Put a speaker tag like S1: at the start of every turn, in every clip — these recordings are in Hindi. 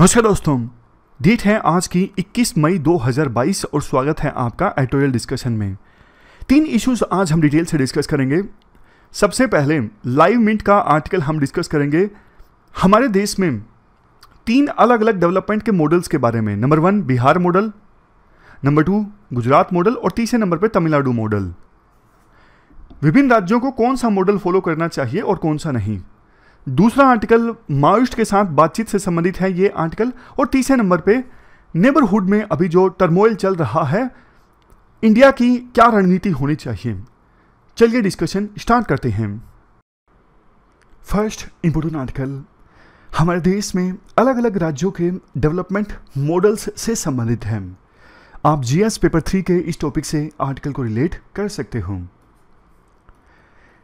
S1: नमस्कार दोस्तों डेट है आज की 21 मई 2022 और स्वागत है आपका एडिटोरियल डिस्कशन में तीन इश्यूज आज हम डिटेल से डिस्कस करेंगे सबसे पहले लाइव मिंट का आर्टिकल हम डिस्कस करेंगे हमारे देश में तीन अलग अलग डेवलपमेंट के मॉडल्स के बारे में number one Bihar model number two Gujarat model और तीसरे नंबर पर तमिलनाडु मॉडल विभिन्न राज्यों को कौन सा मॉडल फॉलो करना चाहिए और कौन सा नहीं दूसरा आर्टिकल माओइस्ट के साथ बातचीत से संबंधित है ये आर्टिकल और तीसरे नंबर पे नेबरहुड में अभी जो टर्मोइल चल रहा है इंडिया की क्या रणनीति होनी चाहिए चलिए डिस्कशन स्टार्ट करते हैं फर्स्ट इंपोर्टेंट आर्टिकल हमारे देश में अलग अलग राज्यों के डेवलपमेंट मॉडल्स से संबंधित हैं आप जीएस पेपर थ्री के इस टॉपिक से आर्टिकल को रिलेट कर सकते हो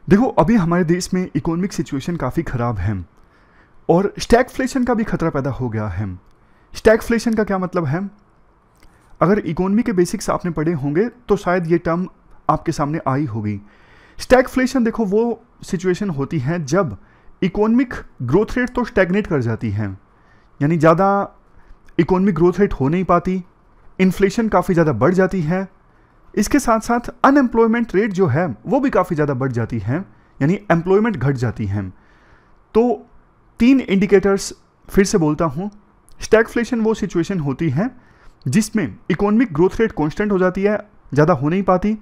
S1: देखो अभी हमारे देश में इकोनॉमिक सिचुएशन काफ़ी ख़राब है और स्टैगफ्लेशन का भी खतरा पैदा हो गया है स्टैगफ्लेशन का क्या मतलब है अगर इकोनॉमी के बेसिक्स आपने पढ़े होंगे तो शायद ये टर्म आपके सामने आई होगी स्टैगफ्लेशन देखो वो सिचुएशन होती है जब इकोनॉमिक ग्रोथ रेट तो स्टैगनेट कर जाती है यानी ज़्यादा इकोनॉमिक ग्रोथ रेट हो नहीं पाती इन्फ्लेशन काफ़ी ज़्यादा बढ़ जाती है इसके साथ साथ अनएम्प्लॉयमेंट रेट जो है वो भी काफ़ी ज़्यादा बढ़ जाती है यानी एम्प्लॉयमेंट घट जाती है तो तीन इंडिकेटर्स फिर से बोलता हूँ स्टैगफ्लेशन वो सिचुएशन होती है जिसमें इकोनॉमिक ग्रोथ रेट कॉन्स्टेंट हो जाती है ज़्यादा हो नहीं पाती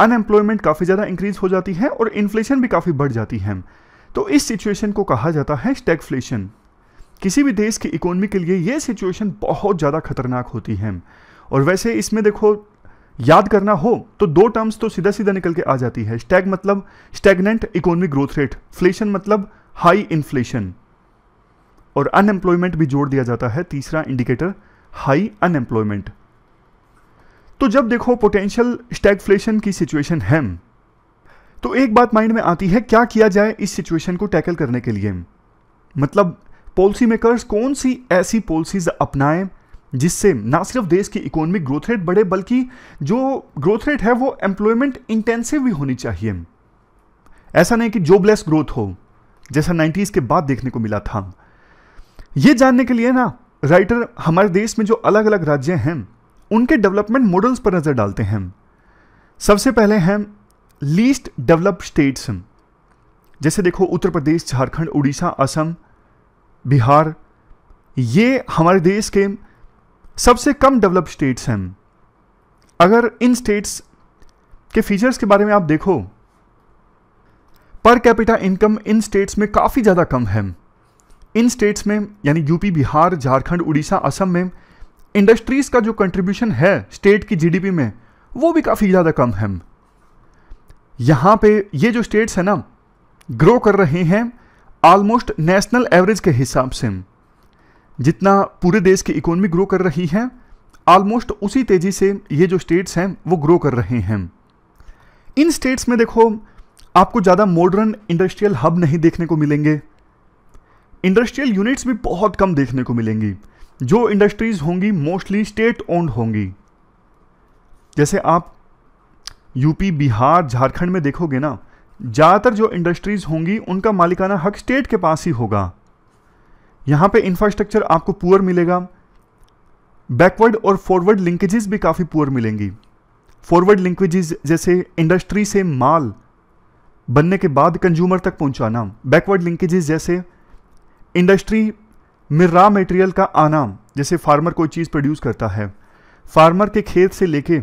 S1: अनएम्प्लॉयमेंट काफ़ी ज़्यादा इंक्रीज हो जाती है और इन्फ्लेशन भी काफ़ी बढ़ जाती है तो इस सिचुएशन को कहा जाता है स्टैगफ्लेशन किसी भी देश की इकोनॉमी के लिए ये सिचुएशन बहुत ज़्यादा खतरनाक होती है और वैसे इसमें देखो याद करना हो तो दो टर्म्स तो सीधा सीधा निकल के आ जाती है स्टैग मतलब stagnant economic growth rate flation मतलब हाई इन्फ्लेशन और अनएम्प्लॉयमेंट भी जोड़ दिया जाता है तीसरा इंडिकेटर हाई अनएम्प्लॉयमेंट तो जब देखो पोटेंशियल स्टैगफ्लेशन की सिचुएशन है तो एक बात माइंड में आती है क्या किया जाए इस सिचुएशन को टैकल करने के लिए मतलब पॉलिसी मेकर्स कौन सी ऐसी पॉलिसीज अपनाएं जिससे ना सिर्फ देश की इकोनॉमिक ग्रोथ रेट बढ़े बल्कि जो ग्रोथ रेट है वो एम्प्लॉयमेंट इंटेंसिव भी होनी चाहिए ऐसा नहीं कि जॉबलेस ग्रोथ हो जैसा नाइन्टीज़ के बाद देखने को मिला था ये जानने के लिए ना राइटर हमारे देश में जो अलग अलग राज्य हैं उनके डेवलपमेंट मॉडल्स पर नज़र डालते हैं सबसे पहले हैं लीस्ट डेवलप स्टेट्स जैसे देखो उत्तर प्रदेश झारखंड उड़ीसा असम बिहार ये हमारे देश के सबसे कम डेवलप स्टेट्स हैं अगर इन स्टेट्स के फीचर्स के बारे में आप देखो per capita income in states में काफ़ी ज़्यादा कम है इन स्टेट्स में यानी यूपी बिहार झारखंड उड़ीसा असम में इंडस्ट्रीज़ का जो कंट्रीब्यूशन है स्टेट की जीडीपी में वो भी काफ़ी ज़्यादा कम है यहाँ पे ये जो स्टेट्स हैं ना ग्रो कर रहे हैं ऑलमोस्ट नेशनल एवरेज के हिसाब से जितना पूरे देश की इकोनॉमी ग्रो कर रही है ऑलमोस्ट उसी तेज़ी से ये जो स्टेट्स हैं वो ग्रो कर रहे हैं इन स्टेट्स में देखो आपको ज़्यादा मॉडर्न इंडस्ट्रियल हब नहीं देखने को मिलेंगे इंडस्ट्रियल यूनिट्स भी बहुत कम देखने को मिलेंगी जो इंडस्ट्रीज़ होंगी मोस्टली स्टेट ओन्ड होंगी जैसे आप यूपी बिहार झारखंड में देखोगे ना ज़्यादातर जो इंडस्ट्रीज़ होंगी उनका मालिकाना हक स्टेट के पास ही होगा यहाँ पे इंफ्रास्ट्रक्चर आपको पुअर मिलेगा बैकवर्ड और फॉरवर्ड लिंकेजेस भी काफ़ी पुअर मिलेंगी फॉरवर्ड लिंकेजेस जैसे इंडस्ट्री से माल बनने के बाद कंज्यूमर तक पहुंचाना बैकवर्ड लिंकेजेस जैसे इंडस्ट्री में रॉ मटेरियल का आना जैसे फार्मर कोई चीज़ प्रोड्यूस करता है फार्मर के खेत से लेके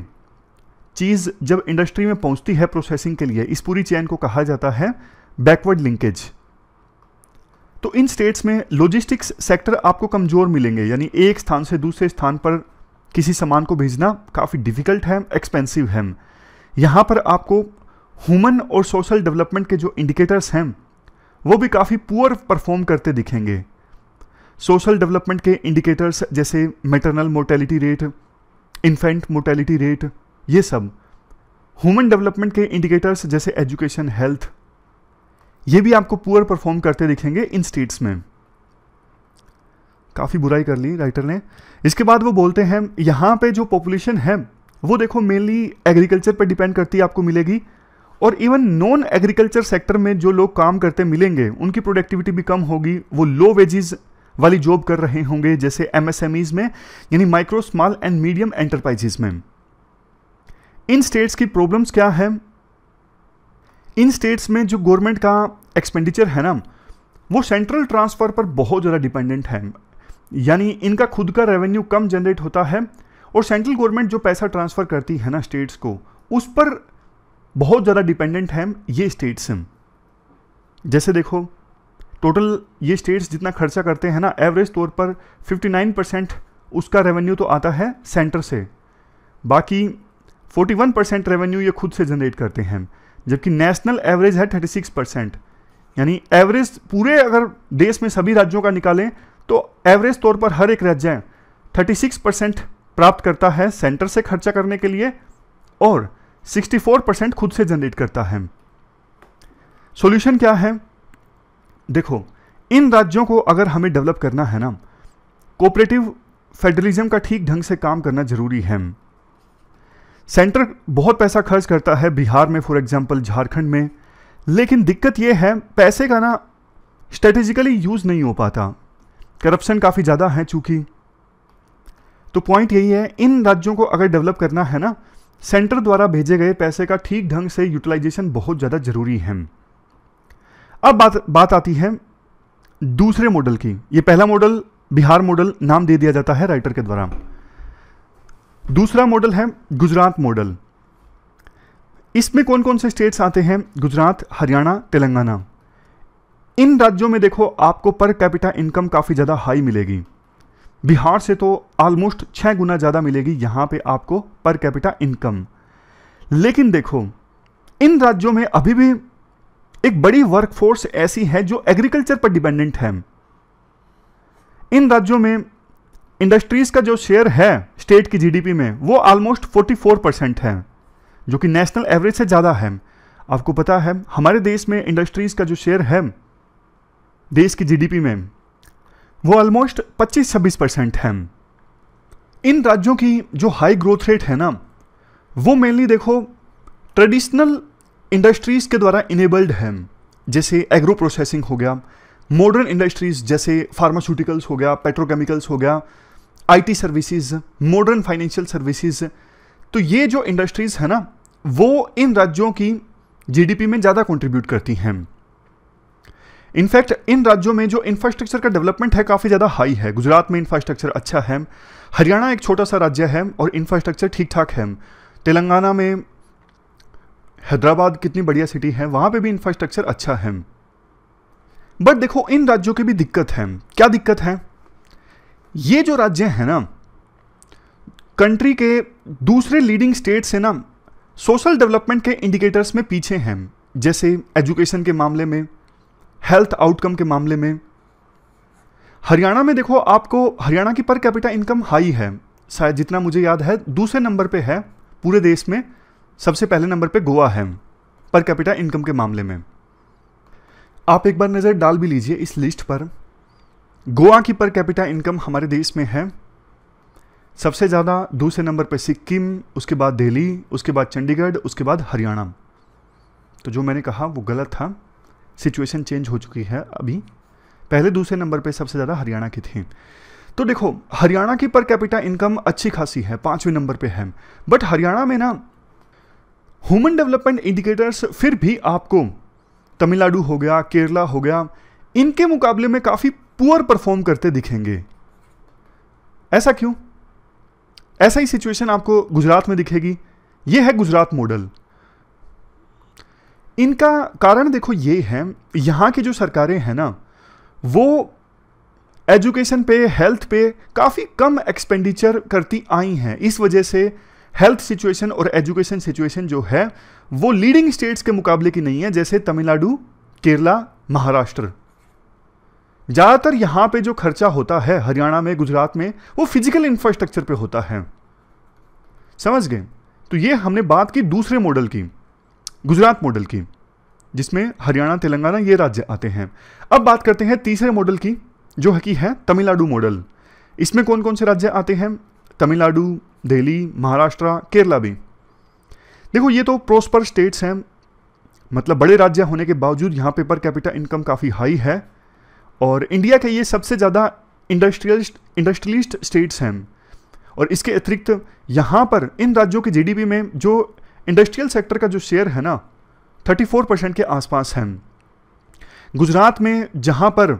S1: चीज़ जब इंडस्ट्री में पहुंचती है प्रोसेसिंग के लिए इस पूरी चैन को कहा जाता है बैकवर्ड लिंकेज तो इन स्टेट्स में लॉजिस्टिक्स सेक्टर आपको कमज़ोर मिलेंगे यानी एक स्थान से दूसरे स्थान पर किसी सामान को भेजना काफ़ी डिफ़िकल्ट है एक्सपेंसिव है यहाँ पर आपको ह्यूमन और सोशल डेवलपमेंट के जो इंडिकेटर्स हैं वो भी काफ़ी पुअर परफॉर्म करते दिखेंगे सोशल डेवलपमेंट के इंडिकेटर्स जैसे maternal mortality rate infant mortality rate ये सब ह्यूमन डेवलपमेंट के इंडिकेटर्स जैसे एजुकेशन हेल्थ ये भी आपको पुअर परफॉर्म करते दिखेंगे इन स्टेट्स में काफ़ी बुराई कर ली राइटर ने इसके बाद वो बोलते हैं यहां पे जो पॉपुलेशन है वो देखो मेनली एग्रीकल्चर पे डिपेंड करती है आपको मिलेगी और इवन नॉन एग्रीकल्चर सेक्टर में जो लोग काम करते मिलेंगे उनकी प्रोडक्टिविटी भी कम होगी वो लो वेजेस वाली जॉब कर रहे होंगे जैसे एमएसएमईज में यानी micro small and medium enterprises में इन स्टेट्स की प्रॉब्लम्स क्या है इन स्टेट्स में जो गवर्नमेंट का एक्सपेंडिचर है ना वो सेंट्रल ट्रांसफ़र पर बहुत ज़्यादा डिपेंडेंट है यानी इनका खुद का रेवेन्यू कम जनरेट होता है और सेंट्रल गवर्नमेंट जो पैसा ट्रांसफ़र करती है ना स्टेट्स को उस पर बहुत ज़्यादा डिपेंडेंट है ये स्टेट्स जैसे देखो टोटल ये स्टेट्स जितना खर्चा करते हैं ना एवरेज तौर पर 59 परसेंट उसका रेवेन्यू तो आता है सेंटर से बाकी 41 परसेंट रेवेन्यू ये खुद से जनरेट करते हैं जबकि नेशनल एवरेज है 36 परसेंट यानी एवरेज पूरे अगर देश में सभी राज्यों का निकालें तो एवरेज तौर पर हर एक राज्य 36 परसेंट प्राप्त करता है सेंटर से खर्चा करने के लिए और 64 परसेंट खुद से जनरेट करता है सॉल्यूशन क्या है देखो इन राज्यों को अगर हमें डेवलप करना है ना कोऑपरेटिव फेडरलिज्म का ठीक ढंग से काम करना जरूरी है सेंटर बहुत पैसा खर्च करता है बिहार में फॉर एग्जांपल झारखंड में लेकिन दिक्कत यह है पैसे का ना स्ट्रेटेजिकली यूज़ नहीं हो पाता करप्शन काफ़ी ज़्यादा है चूँकि तो पॉइंट यही है इन राज्यों को अगर डेवलप करना है ना सेंटर द्वारा भेजे गए पैसे का ठीक ढंग से यूटिलाइजेशन बहुत ज़्यादा ज़रूरी है अब बात बात आती है दूसरे मॉडल की ये पहला मॉडल बिहार मॉडल नाम दे दिया जाता है राइटर के द्वारा दूसरा मॉडल है गुजरात मॉडल इसमें कौन कौन से स्टेट्स आते हैं गुजरात हरियाणा तेलंगाना इन राज्यों में देखो आपको पर कैपिटा इनकम काफ़ी ज़्यादा हाई मिलेगी बिहार से तो ऑलमोस्ट छः गुना ज़्यादा मिलेगी यहाँ पे आपको पर कैपिटा इनकम लेकिन देखो इन राज्यों में अभी भी एक बड़ी वर्कफोर्स ऐसी है जो एग्रीकल्चर पर डिपेंडेंट है इन राज्यों में इंडस्ट्रीज का जो शेयर है स्टेट की जीडीपी में वो ऑलमोस्ट 44 परसेंट है जो कि नेशनल एवरेज से ज़्यादा है आपको पता है हमारे देश में इंडस्ट्रीज़ का जो शेयर है देश की जीडीपी में वो ऑलमोस्ट 25-26 परसेंट है इन राज्यों की जो हाई ग्रोथ रेट है ना वो मेनली देखो ट्रेडिशनल इंडस्ट्रीज़ के द्वारा इनेबल्ड है जैसे एग्रो प्रोसेसिंग हो गया मॉडर्न इंडस्ट्रीज़ जैसे फार्मास्यूटिकल्स हो गया पेट्रोकेमिकल्स हो गया IT services modern financial services तो ये जो इंडस्ट्रीज़ है ना वो इन राज्यों की जीडीपी में ज़्यादा कंट्रीब्यूट करती हैं इनफैक्ट इन राज्यों में जो इंफ्रास्ट्रक्चर का डेवलपमेंट है काफ़ी ज़्यादा हाई है गुजरात में इंफ्रास्ट्रक्चर अच्छा है हरियाणा एक छोटा सा राज्य है और इंफ्रास्ट्रक्चर ठीक ठाक है तेलंगाना में हैदराबाद कितनी बढ़िया सिटी है वहां पे भी इंफ्रास्ट्रक्चर अच्छा है बट देखो इन राज्यों की भी दिक्कत है क्या दिक्कत है ये जो राज्य है ना कंट्री के दूसरे लीडिंग स्टेट से ना सोशल डेवलपमेंट के इंडिकेटर्स में पीछे हैं जैसे एजुकेशन के मामले में हेल्थ आउटकम के मामले में हरियाणा में देखो आपको हरियाणा की पर कैपिटा इनकम हाई है शायद जितना मुझे याद है दूसरे नंबर पे है पूरे देश में सबसे पहले नंबर पे गोवा है पर कैपिटा इनकम के मामले में आप एक बार नज़र डाल भी लीजिए इस लिस्ट पर गोवा की पर कैपिटा इनकम हमारे देश में है सबसे ज़्यादा दूसरे नंबर पर सिक्किम उसके बाद दिल्ली उसके बाद चंडीगढ़ उसके बाद हरियाणा तो जो मैंने कहा वो गलत था सिचुएशन चेंज हो चुकी है अभी पहले दूसरे नंबर पे सबसे ज़्यादा हरियाणा की थी तो देखो हरियाणा की पर कैपिटा इनकम अच्छी खासी है पाँचवें नंबर पे है बट हरियाणा में ना ह्यूमन डेवलपमेंट इंडिकेटर्स फिर भी आपको तमिलनाडु हो गया केरला हो गया इनके मुकाबले में काफ़ी पुअर परफॉर्म करते दिखेंगे ऐसा क्यों ऐसा ही सिचुएशन आपको गुजरात में दिखेगी ये है गुजरात मॉडल इनका कारण देखो ये है यहां की जो सरकारें हैं ना वो एजुकेशन पे हेल्थ पे काफ़ी कम एक्सपेंडिचर करती आई हैं इस वजह से हेल्थ सिचुएशन और एजुकेशन सिचुएशन जो है वो लीडिंग स्टेट्स के मुकाबले की नहीं है जैसे तमिलनाडु केरला महाराष्ट्र ज़्यादातर यहां पे जो खर्चा होता है हरियाणा में गुजरात में वो फिजिकल इंफ्रास्ट्रक्चर पे होता है समझ गए तो ये हमने बात की दूसरे मॉडल की गुजरात मॉडल की जिसमें हरियाणा तेलंगाना ये राज्य आते हैं अब बात करते हैं तीसरे मॉडल की जो है कि है तमिलनाडु मॉडल इसमें कौन कौन से राज्य आते हैं तमिलनाडु दिल्ली महाराष्ट्र केरला भी देखो ये तो प्रोस्पर स्टेट्स हैं मतलब बड़े राज्य होने के बावजूद यहाँ पे पर कैपिटल इनकम काफ़ी हाई है और इंडिया के ये सबसे ज़्यादा इंडस्ट्रियलिस्ट इंडस्ट्रियलिस्ट स्टेट्स हैं और इसके अतिरिक्त यहाँ पर इन राज्यों के जीडीपी में जो इंडस्ट्रियल सेक्टर का जो शेयर है ना 34 परसेंट के आसपास है गुजरात में जहाँ पर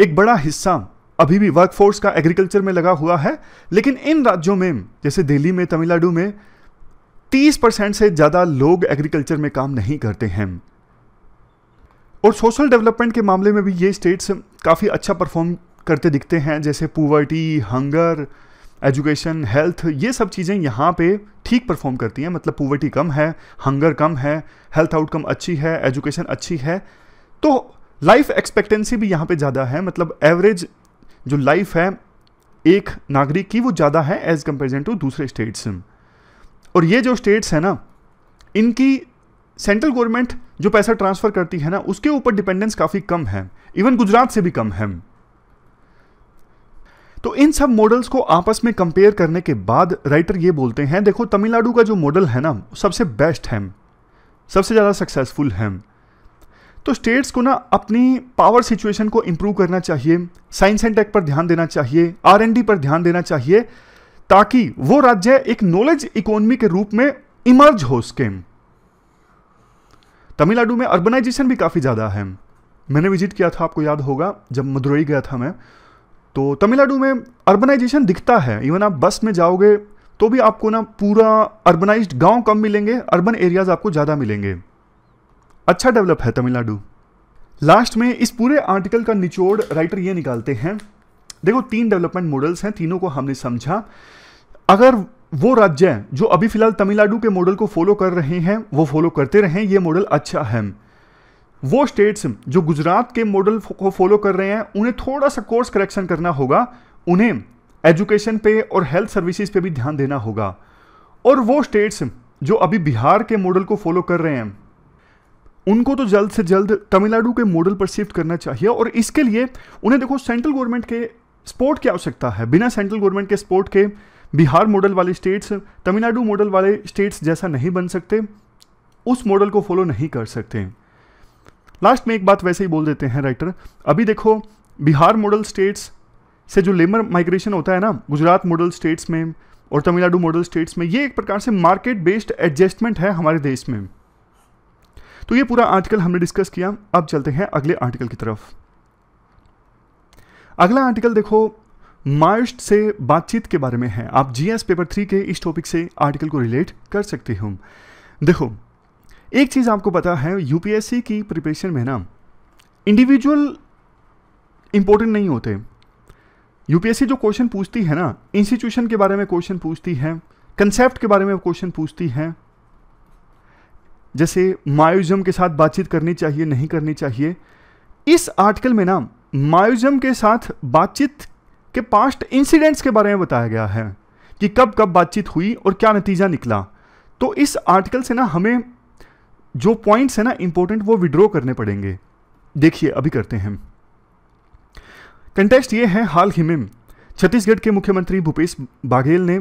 S1: एक बड़ा हिस्सा अभी भी वर्कफोर्स का एग्रीकल्चर में लगा हुआ है लेकिन इन राज्यों में जैसे दिल्ली में तमिलनाडु में 30 परसेंट से ज़्यादा लोग एग्रीकल्चर में काम नहीं करते हैं और सोशल डेवलपमेंट के मामले में भी ये स्टेट्स काफ़ी अच्छा परफॉर्म करते दिखते हैं जैसे पुवर्टी हंगर एजुकेशन हेल्थ ये सब चीज़ें यहाँ पे ठीक परफॉर्म करती हैं मतलब पुवर्टी कम है हंगर कम है हेल्थ आउटकम अच्छी है एजुकेशन अच्छी है तो लाइफ एक्सपेक्टेंसी भी यहाँ पे ज़्यादा है मतलब एवरेज जो लाइफ है एक नागरिक की वो ज़्यादा है एज कम्पेरिजन टू दूसरे स्टेट्स और ये जो स्टेट्स हैं ना इनकी सेंट्रल गवर्नमेंट जो पैसा ट्रांसफ़र करती है ना उसके ऊपर डिपेंडेंस काफ़ी कम है इवन गुजरात से भी कम है तो इन सब मॉडल्स को आपस में कंपेयर करने के बाद राइटर ये बोलते हैं देखो तमिलनाडु का जो मॉडल है ना सबसे बेस्ट है सबसे ज़्यादा सक्सेसफुल है तो स्टेट्स को ना अपनी पावर सिचुएशन को इंप्रूव करना चाहिए साइंस एंड टेक पर ध्यान देना चाहिए आर पर ध्यान देना चाहिए ताकि वो राज्य एक नॉलेज इकोनॉमी के रूप में इमर्ज हो स्केम तमिलनाडु में अर्बनाइजेशन भी काफ़ी ज़्यादा है मैंने विजिट किया था आपको याद होगा जब मदुरई गया था मैं तो तमिलनाडु में अर्बनाइजेशन दिखता है इवन आप बस में जाओगे तो भी आपको ना पूरा अर्बनाइज गांव कम मिलेंगे अर्बन एरियाज आपको ज़्यादा मिलेंगे अच्छा डेवलप है तमिलनाडु लास्ट में इस पूरे आर्टिकल का निचोड़ राइटर ये निकालते हैं देखो तीन डेवलपमेंट मॉडल्स हैं तीनों को हमने समझा अगर वो राज्य जो अभी फिलहाल तमिलनाडु के मॉडल को फॉलो कर रहे हैं वो फॉलो करते रहें ये मॉडल अच्छा है वो स्टेट्स जो गुजरात के मॉडल को फॉलो कर रहे हैं उन्हें थोड़ा सा कोर्स करेक्शन करना होगा उन्हें एजुकेशन पे और हेल्थ सर्विसेज पे भी ध्यान देना होगा और वो स्टेट्स जो अभी बिहार के मॉडल को फॉलो कर रहे हैं उनको तो जल्द से जल्द तमिलनाडु के मॉडल पर शिफ्ट करना चाहिए और इसके लिए उन्हें देखो सेंट्रल गवर्नमेंट के सपोर्ट की आवश्यकता है बिना सेंट्रल गवर्नमेंट के सपोर्ट के बिहार मॉडल वाले स्टेट्स तमिलनाडु मॉडल वाले स्टेट्स जैसा नहीं बन सकते उस मॉडल को फॉलो नहीं कर सकते लास्ट में एक बात वैसे ही बोल देते हैं राइटर अभी देखो बिहार मॉडल स्टेट्स से जो लेबर माइग्रेशन होता है ना गुजरात मॉडल स्टेट्स में और तमिलनाडु मॉडल स्टेट्स में ये एक प्रकार से मार्केट बेस्ड एडजस्टमेंट है हमारे देश में तो ये पूरा आर्टिकल हमने डिस्कस किया अब चलते हैं अगले आर्टिकल की तरफ अगला आर्टिकल देखो मार्स्ट से बातचीत के बारे में है आप जीएस पेपर थ्री के इस टॉपिक से आर्टिकल को रिलेट कर सकते हो देखो एक चीज़ आपको पता है यूपीएससी की प्रिपरेशन में ना इंडिविजुअल इंपॉर्टेंट नहीं होते यूपीएससी जो क्वेश्चन पूछती है ना इंस्टीट्यूशन के बारे में क्वेश्चन पूछती है कंसेप्ट के बारे में क्वेश्चन पूछती है जैसे मायोजम के साथ बातचीत करनी चाहिए नहीं करनी चाहिए इस आर्टिकल में ना मायूजम के साथ बातचीत के पास्ट इंसिडेंट्स के बारे में बताया गया है कि कब कब बातचीत हुई और क्या नतीजा निकला तो इस आर्टिकल से ना हमें जो पॉइंट्स है ना इंपॉर्टेंट वो विड्रॉ करने पड़ेंगे देखिए अभी करते हैं कंटेस्ट ये है हाल ही में छत्तीसगढ़ के मुख्यमंत्री भूपेश बाघेल ने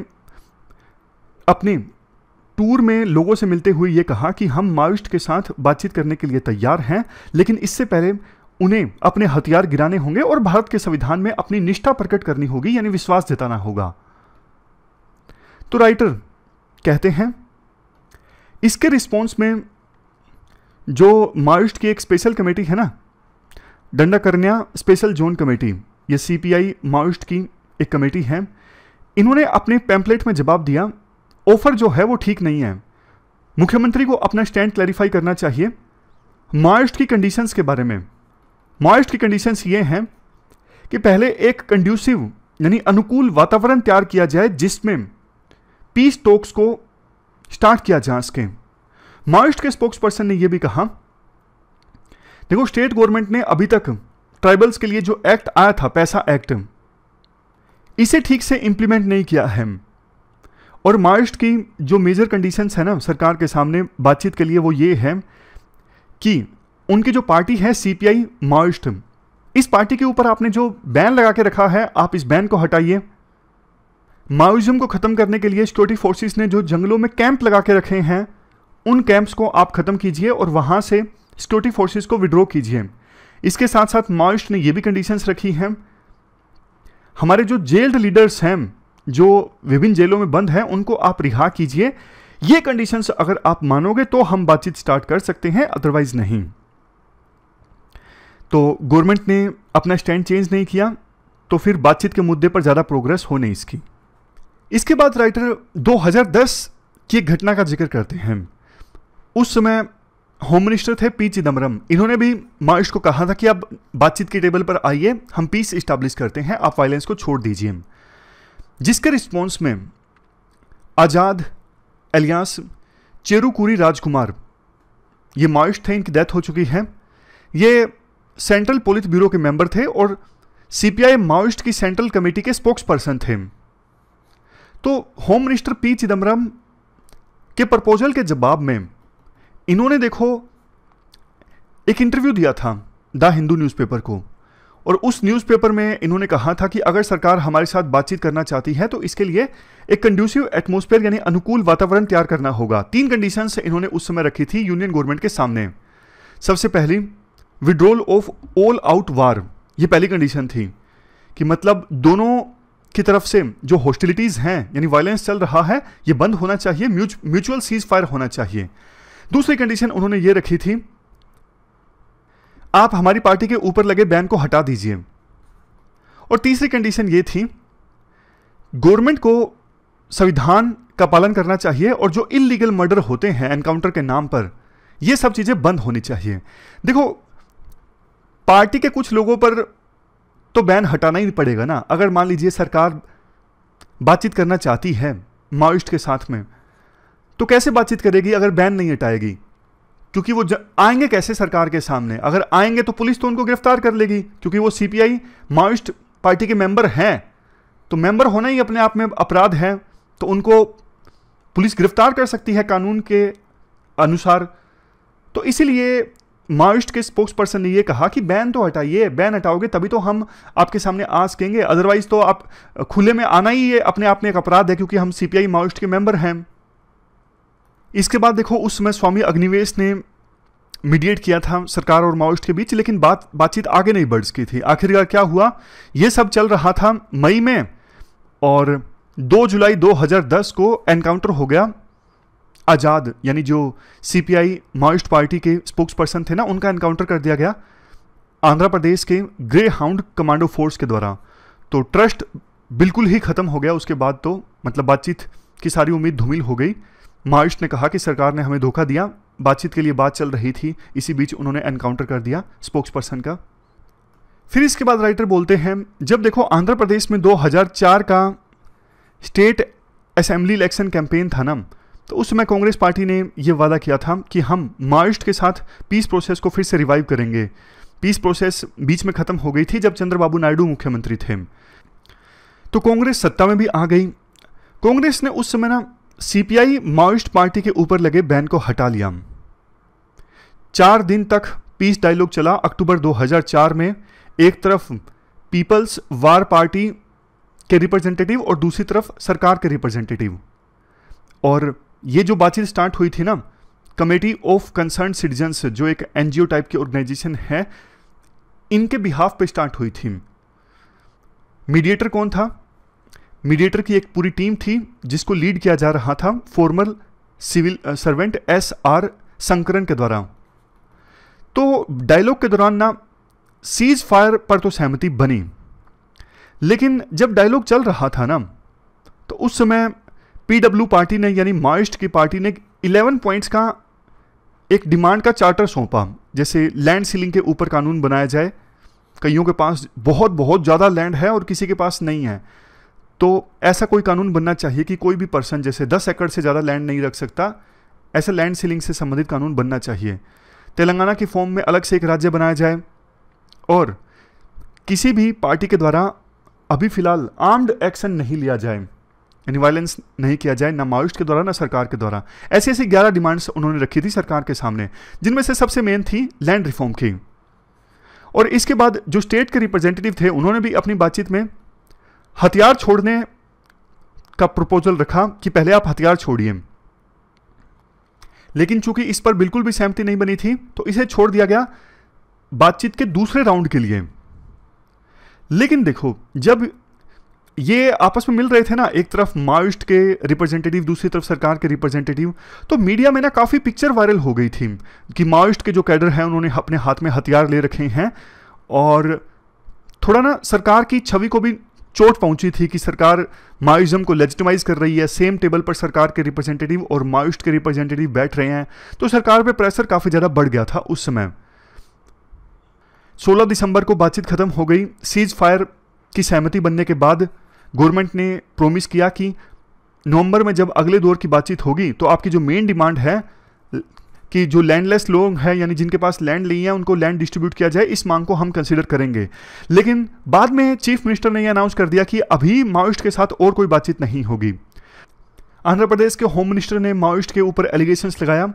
S1: अपने टूर में लोगों से मिलते हुए ये कहा कि हम माविस्ट के साथ बातचीत करने के लिए तैयार हैं लेकिन इससे पहले उन्हें अपने हथियार गिराने होंगे और भारत के संविधान में अपनी निष्ठा प्रकट करनी होगी यानी विश्वास जताना होगा तो राइटर कहते हैं इसके रिस्पॉन्स में जो मार्स्ट की एक स्पेशल कमेटी है ना Dandakaranya special zone committee ये सीपीआई मार्स्ट की एक कमेटी है इन्होंने अपने पैम्पलेट में जवाब दिया ऑफर जो है वो ठीक नहीं है मुख्यमंत्री को अपना स्टैंड क्लैरिफाई करना चाहिए मार्स्ट की कंडीशंस के बारे में मॉइस्ट की कंडीशंस ये हैं कि पहले एक कंड्यूसिव यानी अनुकूल वातावरण तैयार किया जाए जिसमें पीस टोक्स को स्टार्ट किया जा सके मॉइस्ट के स्पोक्स पर्सन ने यह भी कहा देखो स्टेट गवर्नमेंट ने अभी तक ट्राइबल्स के लिए जो एक्ट आया था पैसा एक्ट इसे ठीक से इंप्लीमेंट नहीं किया है और मॉइस्ट की जो मेजर कंडीशंस है ना सरकार के सामने बातचीत के लिए वो ये है कि उनकी जो पार्टी है सीपीआई माओइस्ट इस पार्टी के ऊपर आपने जो बैन लगा के रखा है आप इस बैन को हटाइए माओइज्म को ख़त्म करने के लिए सिक्योरिटी फोर्सेस ने जो जंगलों में कैंप लगा के रखे हैं उन कैंप्स को आप ख़त्म कीजिए और वहां से सिक्योरिटी फोर्सेस को विड्रॉ कीजिए इसके साथ साथ माओइस्ट ने यह भी कंडीशंस रखी हैं हमारे जो जेल्ड लीडर्स हैं जो विभिन्न जेलों में बंद हैं उनको आप रिहा कीजिए ये कंडीशंस अगर आप मानोगे तो हम बातचीत स्टार्ट कर सकते हैं अदरवाइज नहीं तो गवर्नमेंट ने अपना स्टैंड चेंज नहीं किया तो फिर बातचीत के मुद्दे पर ज़्यादा प्रोग्रेस हो नहीं इसकी इसके बाद राइटर 2010 की एक घटना का जिक्र करते हैं उस समय होम मिनिस्टर थे पी चिदम्बरम इन्होंने भी मार्श को कहा था कि आप बातचीत के टेबल पर आइए हम पीस इस्टाब्लिश करते हैं आप वायलेंस को छोड़ दीजिए जिसके रिस्पॉन्स में आज़ाद एलियास चेरुकुरी राजकुमार ये मार्श थे इनकी डेथ हो चुकी है ये सेंट्रल पोलित ब्यूरो के मेंबर थे और सीपीआई माओइस्ट की सेंट्रल कमेटी के स्पोक्स पर्सन थे तो होम मिनिस्टर पी चिदम्बरम के प्रपोजल के जवाब में इन्होंने देखो एक इंटरव्यू दिया था द हिंदू न्यूज़पेपर को और उस न्यूज़पेपर में इन्होंने कहा था कि अगर सरकार हमारे साथ बातचीत करना चाहती है तो इसके लिए एक कंड्यूसिव एटमोसफेयर यानी अनुकूल वातावरण तैयार करना होगा तीन कंडीशंस इन्होंने उस समय रखी थी यूनियन गवर्नमेंट के सामने सबसे पहली withdrawal of all out war ये पहली कंडीशन थी कि मतलब दोनों की तरफ से जो हॉस्टिलिटीज़ हैं यानी वायलेंस चल रहा है ये बंद होना चाहिए म्यूचुअल सीज फायर होना चाहिए दूसरी कंडीशन उन्होंने ये रखी थी आप हमारी पार्टी के ऊपर लगे बैन को हटा दीजिए और तीसरी कंडीशन ये थी गवर्नमेंट को संविधान का पालन करना चाहिए और जो इलीगल मर्डर होते हैं एनकाउंटर के नाम पर ये सब चीज़ें बंद होनी चाहिए देखो पार्टी के कुछ लोगों पर तो बैन हटाना ही पड़ेगा ना अगर मान लीजिए सरकार बातचीत करना चाहती है माओइस्ट के साथ में तो कैसे बातचीत करेगी अगर बैन नहीं हटाएगी क्योंकि वो आएंगे कैसे सरकार के सामने अगर आएंगे तो पुलिस तो उनको गिरफ्तार कर लेगी क्योंकि वो सीपीआई माओइस्ट पार्टी के मेंबर हैं तो मेंबर होना ही अपने आप में अपराध है तो उनको पुलिस गिरफ्तार कर सकती है कानून के अनुसार तो इसीलिए मार्स्ट के स्पोक्स पर्सन ने यह कहा कि बैन तो हटाइए बैन हटाओगे तभी तो हम आपके सामने आ सकेंगे अदरवाइज तो आप खुले में आना ही ये अपने आप में एक अपराध है क्योंकि हम सीपीआई मार्स्ट के मेंबर हैं इसके बाद देखो उस समय स्वामी अग्निवेश ने मीडिएट किया था सरकार और माओइस्ट के बीच लेकिन बात बातचीत आगे नहीं बढ़ सकी थी आखिरकार क्या हुआ यह सब चल रहा था मई में और 2 जुलाई 2010 को एनकाउंटर हो गया आज़ाद यानी जो सीपीआई माओइस्ट पार्टी के स्पोक्स पर्सन थे ना उनका एनकाउंटर कर दिया गया आंध्र प्रदेश के ग्रे हाउंड कमांडो फोर्स के द्वारा तो ट्रस्ट बिल्कुल ही ख़त्म हो गया उसके बाद तो मतलब बातचीत की सारी उम्मीद धूमिल हो गई माओइस्ट ने कहा कि सरकार ने हमें धोखा दिया बातचीत के लिए बात चल रही थी इसी बीच उन्होंने एनकाउंटर कर दिया स्पोक्स पर्सन का फिर इसके बाद राइटर बोलते हैं जब देखो आंध्र प्रदेश में 2004 का स्टेट असेंबली इलेक्शन कैंपेन था ना तो उस समय कांग्रेस पार्टी ने यह वादा किया था कि हम मार्स्ट के साथ पीस प्रोसेस को फिर से रिवाइव करेंगे पीस प्रोसेस बीच में ख़त्म हो गई थी जब चंद्रबाबू नायडू मुख्यमंत्री थे तो कांग्रेस सत्ता में भी आ गई कांग्रेस ने उस समय ना सीपीआई माओइस्ट पार्टी के ऊपर लगे बैन को हटा लिया चार दिन तक पीस डायलॉग चला अक्टूबर 2004 में एक तरफ पीपल्स वार पार्टी के रिप्रेजेंटेटिव और दूसरी तरफ सरकार के रिप्रेजेंटेटिव और ये जो बातचीत स्टार्ट हुई थी ना कमेटी ऑफ कंसर्न सिटीजन्स जो एक एनजीओ टाइप की ऑर्गेनाइजेशन है इनके बिहाफ पे स्टार्ट हुई थी मीडिएटर कौन था मीडिएटर की एक पूरी टीम थी जिसको लीड किया जा रहा था former civil servant S R Sankaran के द्वारा तो डायलॉग के दौरान ना सीज फायर पर तो सहमति बनी लेकिन जब डायलॉग चल रहा था ना तो उस समय पीडब्ल्यू पार्टी ने यानी माइस्ट की पार्टी ने 11 पॉइंट्स का एक डिमांड का चार्टर सौंपा जैसे लैंड सीलिंग के ऊपर कानून बनाया जाए कईयों के पास बहुत बहुत ज़्यादा लैंड है और किसी के पास नहीं है तो ऐसा कोई कानून बनना चाहिए कि कोई भी पर्सन जैसे 10 एकड़ से ज़्यादा लैंड नहीं रख सकता ऐसा लैंड सीलिंग से संबंधित कानून बनना चाहिए तेलंगाना के फॉर्म में अलग से एक राज्य बनाया जाए और किसी भी पार्टी के द्वारा अभी फिलहाल आर्म्ड एक्शन नहीं लिया जाए यानी वायलेंस नहीं किया जाए ना माओइस्ट के द्वारा ना सरकार के द्वारा ऐसी ऐसी ग्यारह डिमांड्स उन्होंने रखी थी सरकार के सामने जिनमें से सबसे मेन थी लैंड रिफॉर्म की और इसके बाद जो स्टेट के रिप्रेजेंटेटिव थे उन्होंने भी अपनी बातचीत में हथियार छोड़ने का प्रपोजल रखा कि पहले आप हथियार छोड़िए लेकिन चूंकि इस पर बिल्कुल भी सहमति नहीं बनी थी तो इसे छोड़ दिया गया बातचीत के दूसरे राउंड के लिए लेकिन देखो जब ये आपस में मिल रहे थे ना एक तरफ माओइस्ट के रिप्रेजेंटेटिव दूसरी तरफ सरकार के रिप्रेजेंटेटिव तो मीडिया में ना काफ़ी पिक्चर वायरल हो गई थी कि माओइस्ट के जो कैडर हैं उन्होंने अपने हाथ में हथियार ले रखे हैं और थोड़ा ना सरकार की छवि को भी चोट पहुंची थी कि सरकार माओइज्म को लेजिटिमाइज कर रही है सेम टेबल पर सरकार के रिप्रेजेंटेटिव और माओइस्ट के रिप्रेजेंटेटिव बैठ रहे हैं तो सरकार पर प्रेशर काफ़ी ज़्यादा बढ़ गया था उस समय 16 दिसंबर को बातचीत खत्म हो गई सीज फायर की सहमति बनने के बाद गवर्नमेंट ने प्रोमिस किया कि नवंबर में जब अगले दौर की बातचीत होगी तो आपकी जो मेन डिमांड है कि जो लैंडलेस लोग हैं यानी जिनके पास लैंड नहीं है उनको लैंड डिस्ट्रीब्यूट किया जाए इस मांग को हम कंसिडर करेंगे लेकिन बाद में चीफ मिनिस्टर ने यह अनाउंस कर दिया कि अभी माओइस्ट के साथ और कोई बातचीत नहीं होगी आंध्र प्रदेश के होम मिनिस्टर ने माओइस्ट के ऊपर एलिगेशंस लगाया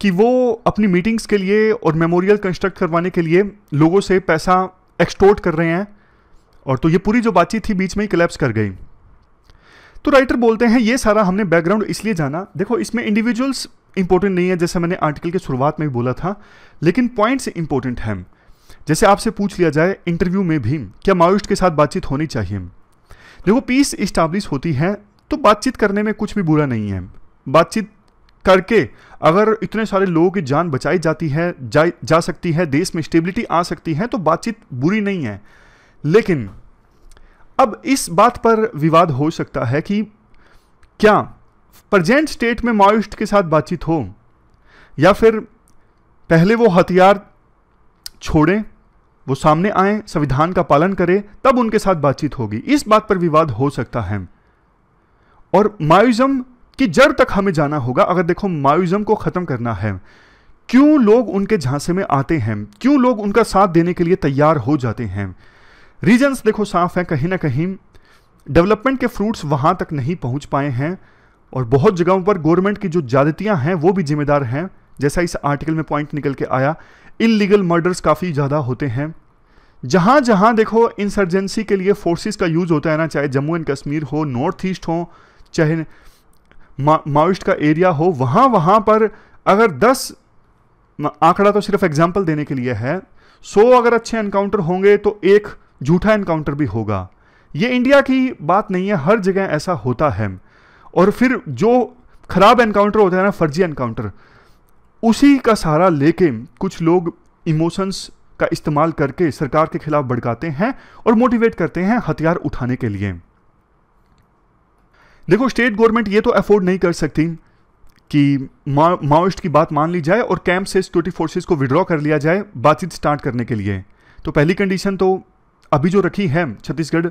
S1: कि वो अपनी मीटिंग्स के लिए और मेमोरियल कंस्ट्रक्ट करवाने के लिए लोगों से पैसा एक्सटोर्ट कर रहे हैं और तो ये पूरी जो बातचीत थी बीच में ही कलेप्स कर गई तो राइटर बोलते हैं ये सारा हमने बैकग्राउंड इसलिए जाना देखो इसमें इंडिविजुअल्स इंपॉर्टेंट नहीं है जैसे मैंने आर्टिकल की शुरुआत में भी बोला था लेकिन पॉइंट्स इंपॉर्टेंट हैं जैसे आपसे पूछ लिया जाए इंटरव्यू में भी क्या माओइस्ट के साथ बातचीत होनी चाहिए देखो पीस इस्टाब्लिश होती है तो बातचीत करने में कुछ भी बुरा नहीं है बातचीत करके अगर इतने सारे लोगों की जान बचाई जाती है जा, जा सकती है देश में स्टेबिलिटी आ सकती है तो बातचीत बुरी नहीं है लेकिन अब इस बात पर विवाद हो सकता है कि क्या प्रजेंट स्टेट में माओइस्ट के साथ बातचीत हो या फिर पहले वो हथियार छोड़ें वो सामने आए संविधान का पालन करें तब उनके साथ बातचीत होगी इस बात पर विवाद हो सकता है और माओइज्म की जड़ तक हमें जाना होगा अगर देखो माओइज्म को ख़त्म करना है क्यों लोग उनके झांसे में आते हैं क्यों लोग उनका साथ देने के लिए तैयार हो जाते हैं रीजन्स देखो साफ हैं कहीं ना कहीं डेवलपमेंट के फ्रूट्स वहाँ तक नहीं पहुँच पाए हैं और बहुत जगहों पर गवर्नमेंट की जो ज्यादतियाँ हैं वो भी जिम्मेदार हैं जैसा इस आर्टिकल में पॉइंट निकल के आया इनलीगल मर्डर्स काफ़ी ज़्यादा होते हैं जहाँ जहाँ देखो इंसर्जेंसी के लिए फोर्सेस का यूज़ होता है ना चाहे जम्मू एंड कश्मीर हो नॉर्थ ईस्ट हो चाहे माउस्ट का एरिया हो वहाँ वहाँ पर अगर दस आंकड़ा तो सिर्फ एग्जाम्पल देने के लिए है सौ अगर अच्छे एनकाउंटर होंगे तो एक झूठा इनकाउंटर भी होगा ये इंडिया की बात नहीं है हर जगह ऐसा होता है और फिर जो ख़राब एनकाउंटर होता है ना फर्जी एनकाउंटर उसी का सहारा लेके कुछ लोग इमोशंस का इस्तेमाल करके सरकार के खिलाफ भड़काते हैं और मोटिवेट करते हैं हथियार उठाने के लिए देखो स्टेट गवर्नमेंट ये तो अफोर्ड नहीं कर सकती कि माओइस्ट की बात मान ली जाए और कैंप से सिक्योरिटी फोर्सेस को विड्रॉ कर लिया जाए बातचीत स्टार्ट करने के लिए तो पहली कंडीशन तो अभी जो रखी है छत्तीसगढ़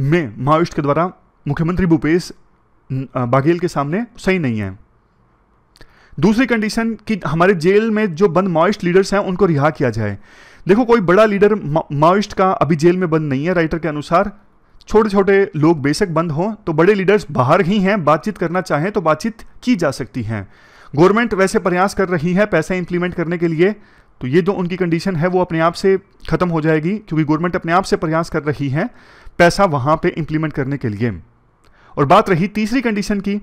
S1: में माओइस्ट के द्वारा मुख्यमंत्री भूपेश बघेल के सामने सही नहीं है दूसरी कंडीशन कि हमारे जेल में जो बंद माओइस्ट लीडर्स हैं उनको रिहा किया जाए देखो कोई बड़ा लीडर माओइस्ट का अभी जेल में बंद नहीं है राइटर के अनुसार छोटे छोटे लोग बेशक बंद हों तो बड़े लीडर्स बाहर ही हैं बातचीत करना चाहें तो बातचीत की जा सकती है गवर्नमेंट वैसे प्रयास कर रही है पैसा इंप्लीमेंट करने के लिए तो ये जो उनकी कंडीशन है वो अपने आप से ख़त्म हो जाएगी क्योंकि गवर्नमेंट अपने आप से प्रयास कर रही है पैसा वहां पे इंप्लीमेंट करने के लिए और बात रही तीसरी कंडीशन की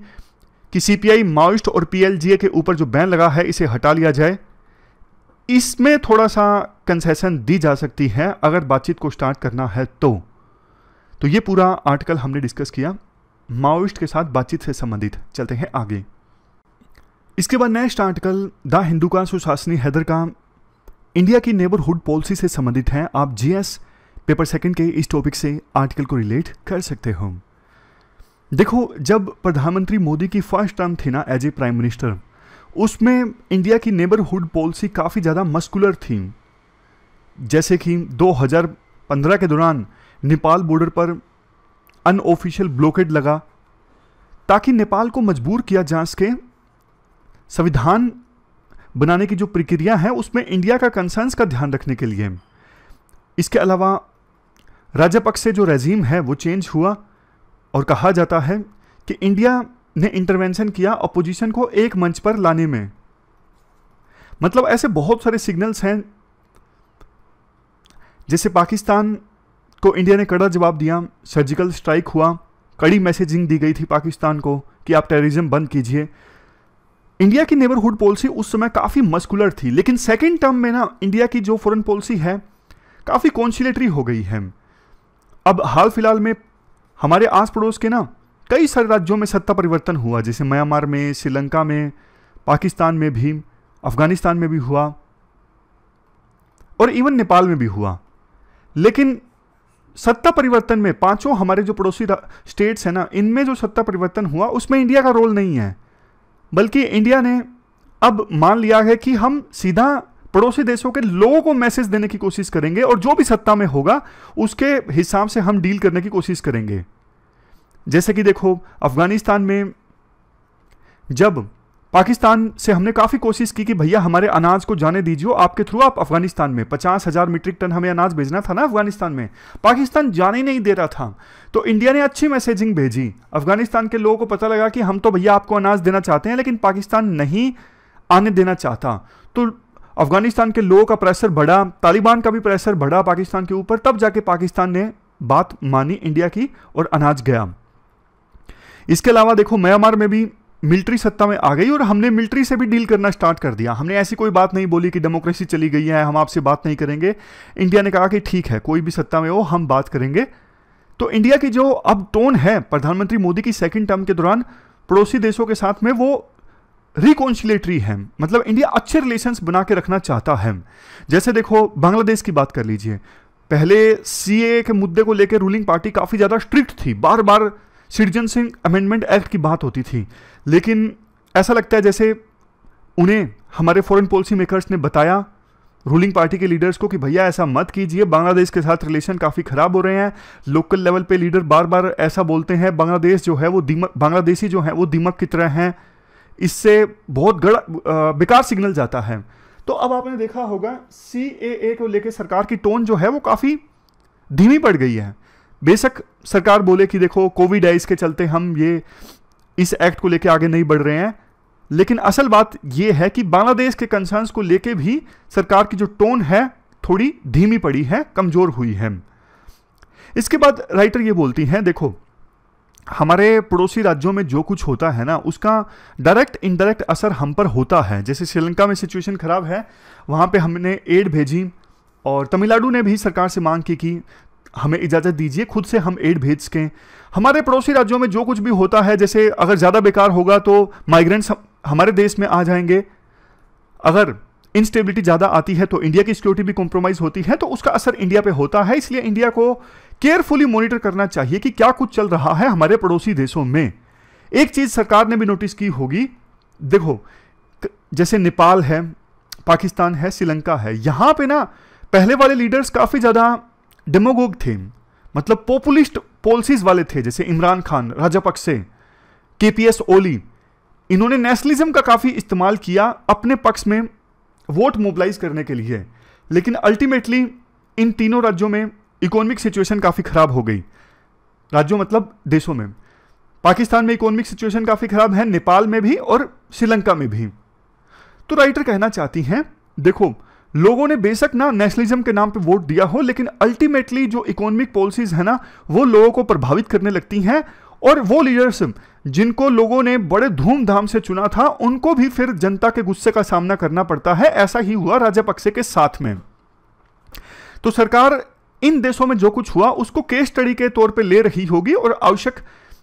S1: कि सीपीआई माउस्ट और पीएलजीए के ऊपर जो बैन लगा है इसे हटा लिया जाए इसमें थोड़ा सा कंसेशन दी जा सकती है अगर बातचीत को स्टार्ट करना है तो तो यह पूरा आर्टिकल हमने डिस्कस किया माओइस्ट के साथ बातचीत से संबंधित चलते हैं आगे इसके बाद नेक्स्ट आर्टिकल द हिंदू का सुशासनी हैदर का इंडिया की नेबरहुड पॉलिसी से संबंधित हैं आप जीएस पेपर सेकंड के इस टॉपिक से आर्टिकल को रिलेट कर सकते हो देखो जब प्रधानमंत्री मोदी की फर्स्ट टर्म थी ना एज ए प्राइम मिनिस्टर उसमें इंडिया की नेबरहुड पॉलिसी काफ़ी ज़्यादा मस्कुलर थी जैसे कि 2015 के दौरान नेपाल बॉर्डर पर अनऑफिशियल ब्लॉकेट लगा ताकि नेपाल को मजबूर किया जा सके संविधान बनाने की जो प्रक्रिया है उसमें इंडिया का कंसर्न्स का ध्यान रखने के लिए इसके अलावा राजापक्ष से जो रेजीम है वो चेंज हुआ और कहा जाता है कि इंडिया ने इंटरवेंशन किया अपोजिशन को एक मंच पर लाने में मतलब ऐसे बहुत सारे सिग्नल्स हैं जैसे पाकिस्तान को इंडिया ने कड़ा जवाब दिया सर्जिकल स्ट्राइक हुआ कड़ी मैसेजिंग दी गई थी पाकिस्तान को कि आप टेररिज्म बंद कीजिए इंडिया की नेबरहुड पॉलिसी उस समय काफ़ी मस्कुलर थी लेकिन सेकेंड टर्म में ना इंडिया की जो फॉरन पॉलिसी है काफ़ी कॉन्सिलेटरी हो गई है अब हाल फिलहाल में हमारे आस पड़ोस के ना कई सारे राज्यों में सत्ता परिवर्तन हुआ जैसे म्यांमार में श्रीलंका में पाकिस्तान में भी अफगानिस्तान में भी हुआ और इवन नेपाल में भी हुआ लेकिन सत्ता परिवर्तन में पांचों हमारे जो पड़ोसी स्टेट्स हैं ना इनमें जो सत्ता परिवर्तन हुआ उसमें इंडिया का रोल नहीं है बल्कि इंडिया ने अब मान लिया है कि हम सीधा पड़ोसी देशों के लोगों को मैसेज देने की कोशिश करेंगे और जो भी सत्ता में होगा उसके हिसाब से हम डील करने की कोशिश करेंगे जैसे कि देखो अफगानिस्तान में जब पाकिस्तान से हमने काफ़ी कोशिश की कि भैया हमारे अनाज को जाने दीजिए आपके थ्रू आप अफगानिस्तान में पचास हज़ार मीट्रिक टन हमें अनाज भेजना था ना अफगानिस्तान में पाकिस्तान जाने ही नहीं दे रहा था तो इंडिया ने अच्छी मैसेजिंग भेजी अफगानिस्तान के लोगों को पता लगा कि हम तो भैया आपको अनाज देना चाहते हैं लेकिन पाकिस्तान नहीं आने देना चाहता तो अफगानिस्तान के लोगों का प्रेशर बढ़ा तालिबान का भी प्रेशर बढ़ा पाकिस्तान के ऊपर तब जाके पाकिस्तान ने बात मानी इंडिया की और अनाज गया इसके अलावा देखो म्यांमार में भी मिलिट्री सत्ता में आ गई और हमने मिलिट्री से भी डील करना स्टार्ट कर दिया हमने ऐसी कोई बात नहीं बोली कि डेमोक्रेसी चली गई है हम आपसे बात नहीं करेंगे इंडिया ने कहा कि ठीक है कोई भी सत्ता में हो हम बात करेंगे तो इंडिया की जो अब टोन है प्रधानमंत्री मोदी की सेकेंड टर्म के दौरान पड़ोसी देशों के साथ में वो रिकॉन्सिलेटरी है मतलब इंडिया अच्छे रिलेशंस बना के रखना चाहता है जैसे देखो बांग्लादेश की बात कर लीजिए पहले सीए के मुद्दे को लेकर रूलिंग पार्टी काफ़ी ज़्यादा स्ट्रिक्ट थी बार बार सिटीजन सिंह अमेंडमेंट एक्ट की बात होती थी लेकिन ऐसा लगता है जैसे उन्हें हमारे फॉरेन पॉलिसी मेकर्स ने बताया रूलिंग पार्टी के लीडर्स को कि भैया ऐसा मत कीजिए बांग्लादेश के साथ रिलेशन काफ़ी ख़राब हो रहे हैं लोकल लेवल पे लीडर बार बार ऐसा बोलते हैं बांग्लादेश जो है वो दीमक बांग्लादेशी जो है वो दीमक की तरह हैं इससे बहुत गड़ा बेकार सिग्नल जाता है तो अब आपने देखा होगा सी को लेकर सरकार की टोन जो है वो काफ़ी धीमी पड़ गई है बेशक सरकार बोले कि देखो कोविड है इसके चलते हम ये इस एक्ट को लेकर आगे नहीं बढ़ रहे हैं लेकिन असल बात यह है कि बांग्लादेश के कंसर्न्स को लेके भी सरकार की जो टोन है थोड़ी धीमी पड़ी है कमज़ोर हुई है इसके बाद राइटर ये बोलती हैं देखो हमारे पड़ोसी राज्यों में जो कुछ होता है ना उसका डायरेक्ट इनडायरेक्ट असर हम पर होता है जैसे श्रीलंका में सिचुएशन ख़राब है वहाँ पे हमने एड भेजी और तमिलनाडु ने भी सरकार से मांग की कि हमें इजाज़त दीजिए खुद से हम एड भेज सकें हमारे पड़ोसी राज्यों में जो कुछ भी होता है जैसे अगर ज़्यादा बेकार होगा तो माइग्रेंट्स हमारे देश में आ जाएंगे अगर इनस्टेबिलिटी ज़्यादा आती है तो इंडिया की सिक्योरिटी भी कॉम्प्रोमाइज़ होती है तो उसका असर इंडिया पे होता है इसलिए इंडिया को केयरफुली मॉनिटर करना चाहिए कि क्या कुछ चल रहा है हमारे पड़ोसी देशों में एक चीज़ सरकार ने भी नोटिस की होगी देखो जैसे नेपाल है पाकिस्तान है श्रीलंका है यहां पे ना पहले वाले लीडर्स काफ़ी ज़्यादा डेमोगोग थे मतलब पॉपुलिस्ट पॉलिसीज वाले थे जैसे इमरान खान राजापक्से के पी एस ओली इन्होंने नेशनलिज्म का काफ़ी इस्तेमाल किया अपने पक्ष में वोट मोबलाइज करने के लिए लेकिन अल्टीमेटली इन तीनों राज्यों में इकोनॉमिक सिचुएशन काफ़ी ख़राब हो गई राज्यों मतलब देशों में पाकिस्तान में इकोनॉमिक सिचुएशन काफ़ी ख़राब है नेपाल में भी और श्रीलंका में भी तो राइटर कहना चाहती हैं देखो लोगों ने बेशक ना नेशनलिज्म के नाम पे वोट दिया हो लेकिन अल्टीमेटली जो इकोनॉमिक पॉलिसीज है ना वो लोगों को प्रभावित करने लगती हैं और वो लीडर्स जिनको लोगों ने बड़े धूमधाम से चुना था उनको भी फिर जनता के गुस्से का सामना करना पड़ता है ऐसा ही हुआ राजापक्से के साथ में तो सरकार इन देशों में जो कुछ हुआ उसको केस स्टडी के तौर पर ले रही होगी और आवश्यक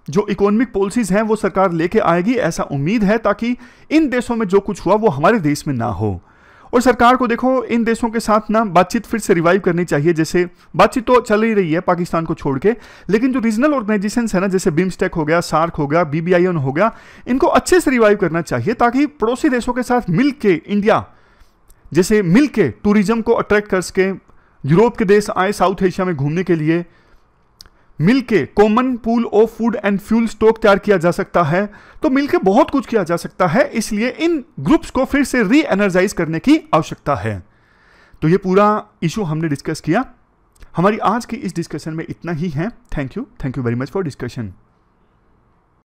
S1: जो इकोनॉमिक पॉलिसीज हैं वो सरकार लेके आएगी ऐसा उम्मीद है ताकि इन देशों में जो कुछ हुआ वो हमारे देश में ना हो और सरकार को देखो इन देशों के साथ ना बातचीत फिर से रिवाइव करनी चाहिए जैसे बातचीत तो चल ही रही है पाकिस्तान को छोड़ के लेकिन जो रीजनल ऑर्गेनाइजेशन है ना जैसे बिम्स्टेक हो गया सार्क हो गया बीबीआईएन हो गया इनको अच्छे से रिवाइव करना चाहिए ताकि पड़ोसी देशों के साथ मिल के इंडिया जैसे मिल के टूरिज्म को अट्रैक्ट कर सके यूरोप के देश आए साउथ एशिया में घूमने के लिए मिलके common pool of food and fuel stock तैयार किया जा सकता है तो मिलके बहुत कुछ किया जा सकता है इसलिए इन ग्रुप्स को फिर से री एनर्जाइज करने की आवश्यकता है तो ये पूरा इशू हमने डिस्कस किया हमारी आज की इस डिस्कशन में इतना ही है thank you thank you very much for discussion